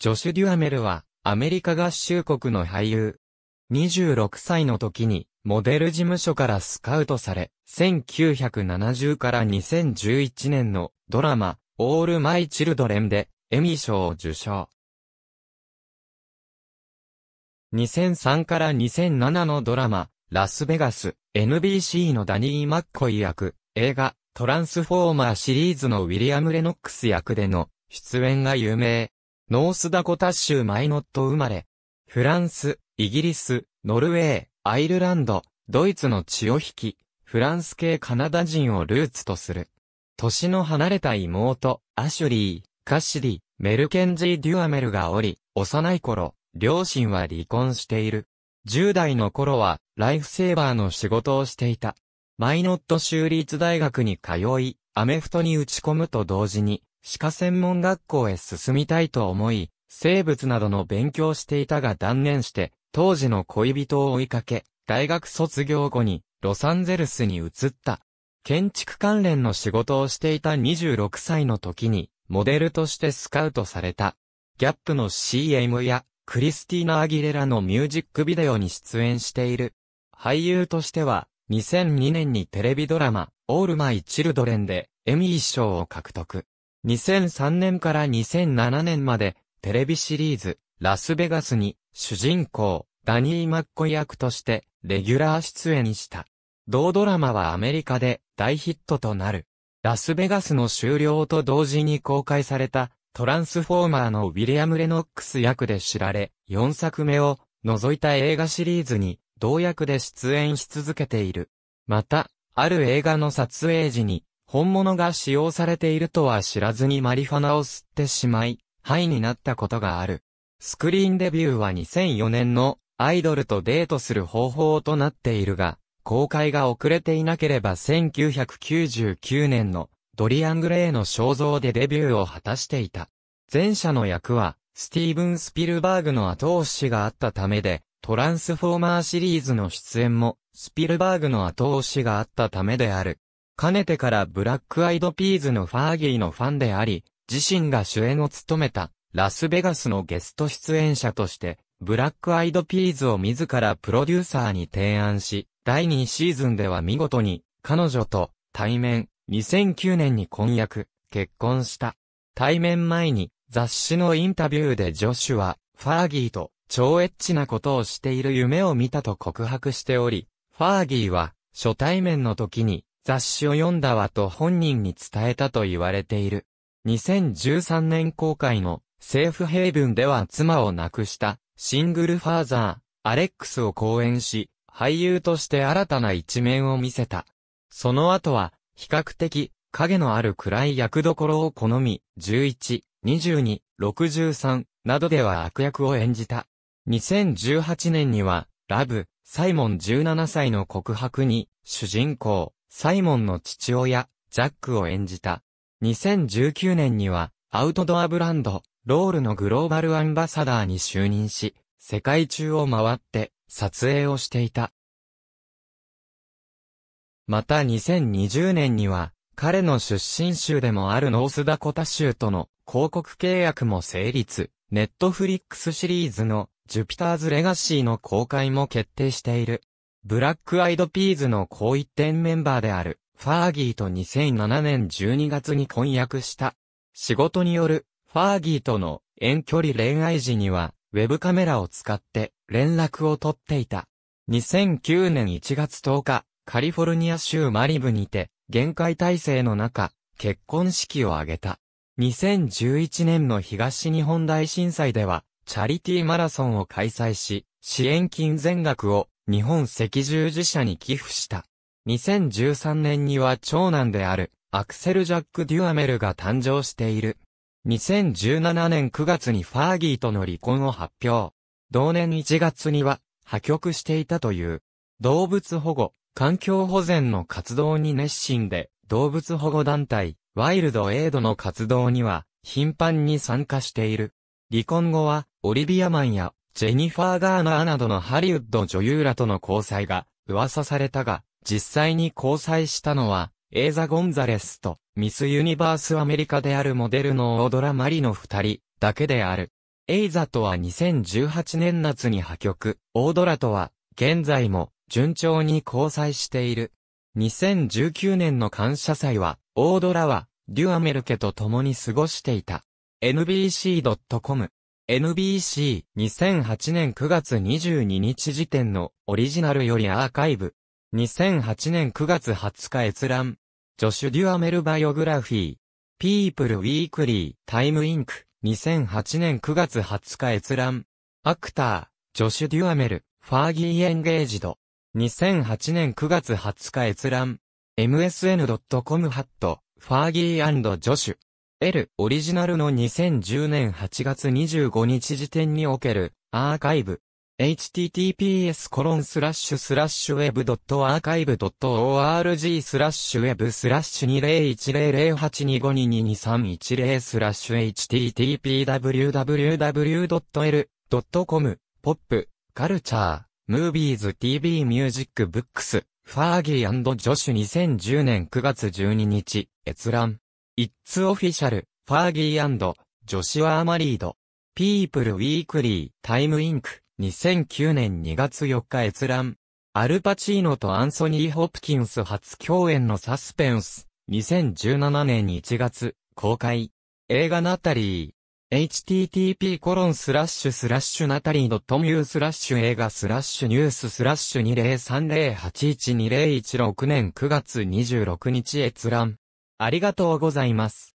ジョシュ・デュアメルは、アメリカ合衆国の俳優。26歳の時に、モデル事務所からスカウトされ、1970から2011年のドラマ、オールマイ・チルドレンで、エミー賞を受賞。2003から2007のドラマ、ラスベガス、NBC のダニー・マッコイ役、映画、トランスフォーマーシリーズのウィリアム・レノックス役での出演が有名。ノースダコタ州マイノット生まれ、フランス、イギリス、ノルウェー、アイルランド、ドイツの血を引き、フランス系カナダ人をルーツとする。年の離れた妹、アシュリー、カシリ、メルケンジー・デュアメルがおり、幼い頃、両親は離婚している。10代の頃は、ライフセーバーの仕事をしていた。マイノット州立大学に通い、アメフトに打ち込むと同時に、歯科専門学校へ進みたいと思い、生物などの勉強していたが断念して、当時の恋人を追いかけ、大学卒業後に、ロサンゼルスに移った。建築関連の仕事をしていた26歳の時に、モデルとしてスカウトされた。ギャップの CM や、クリスティーナ・アギレラのミュージックビデオに出演している。俳優としては、2002年にテレビドラマ、オールマイ・チルドレンで、エミー賞を獲得。2003年から2007年まで、テレビシリーズ、ラスベガスに、主人公、ダニー・マッコ役として、レギュラー出演した。同ドラマはアメリカで大ヒットとなる。ラスベガスの終了と同時に公開された、トランスフォーマーのウィリアム・レノックス役で知られ、4作目を除いた映画シリーズに、同役で出演し続けている。また、ある映画の撮影時に、本物が使用されているとは知らずにマリファナを吸ってしまい、ハイになったことがある。スクリーンデビューは2004年のアイドルとデートする方法となっているが、公開が遅れていなければ1999年のドリアン・グレイの肖像でデビューを果たしていた。前者の役は、スティーブン・スピルバーグの後押しがあったためで、トランスフォーマーシリーズの出演も、スピルバーグの後押しがあったためである。かねてからブラックアイドピーズのファーギーのファンであり、自身が主演を務めた、ラスベガスのゲスト出演者として、ブラックアイドピーズを自らプロデューサーに提案し、第2シーズンでは見事に、彼女と対面、2009年に婚約、結婚した。対面前に、雑誌のインタビューでジョシュは、ファーギーと超エッチなことをしている夢を見たと告白しており、ファーギーは、初対面の時に、雑誌を読んだわと本人に伝えたと言われている。2013年公開の政府ブンでは妻を亡くしたシングルファーザー、アレックスを講演し、俳優として新たな一面を見せた。その後は、比較的、影のある暗い役どころを好み、11、22、63などでは悪役を演じた。2018年には、ラブ、サイモン17歳の告白に、主人公、サイモンの父親、ジャックを演じた。2019年には、アウトドアブランド、ロールのグローバルアンバサダーに就任し、世界中を回って撮影をしていた。また2020年には、彼の出身州でもあるノースダコタ州との広告契約も成立、ネットフリックスシリーズのジュピターズレガシーの公開も決定している。ブラックアイドピーズの後一点メンバーである、ファーギーと2007年12月に婚約した。仕事による、ファーギーとの遠距離恋愛時には、ウェブカメラを使って連絡を取っていた。2009年1月10日、カリフォルニア州マリブにて、限界体制の中、結婚式を挙げた。2011年の東日本大震災では、チャリティーマラソンを開催し、支援金全額を日本赤十字社に寄付した。2013年には長男である、アクセル・ジャック・デュアメルが誕生している。2017年9月にファーギーとの離婚を発表。同年1月には、破局していたという。動物保護、環境保全の活動に熱心で、動物保護団体、ワイルドエイドの活動には、頻繁に参加している。離婚後は、オリビアマンやジェニファー・ガーナーなどのハリウッド女優らとの交際が噂されたが、実際に交際したのは、エーザ・ゴンザレスとミス・ユニバース・アメリカであるモデルのオードラ・マリの二人だけである。エイザとは2018年夏に破局、オードラとは現在も順調に交際している。2019年の感謝祭は、オードラはデュアメルケと共に過ごしていた。NBC.com NBC2008 年9月22日時点のオリジナルよりアーカイブ2008年9月20日閲覧ジョシュ・デュアメルバイオグラフィーピープル・ウィークリー・タイム・インク2008年9月20日閲覧アクタージョシュ・デュアメルファーギー・エンゲージド2008年9月20日閲覧 msn.com ハットファーギージョシュ L オリジナルの2010年8月25日時点におけるアーカイブ https コロンスラッシュスラッシュ web.archive.org スラッシュ web スラッシュ20100825222310スラッシュ httpwww.l.com ポップカルチャームービーズ TV ミュージックブックスファーギージョシュ2010年9月12日閲覧 It's Official, Fergie and Joshua m a r ー i e d People Weekly, Time Inc. 2009年2月4日閲覧。アルパチーノとアンソニー・ホプキンス初共演のサスペンス。2017年1月、公開。映画ナタリー。http コロンスラッシュスラッシュナタリー .mu スラッシュ映画スラッシュニューススラッシュ2030812016年9月26日閲覧。ありがとうございます。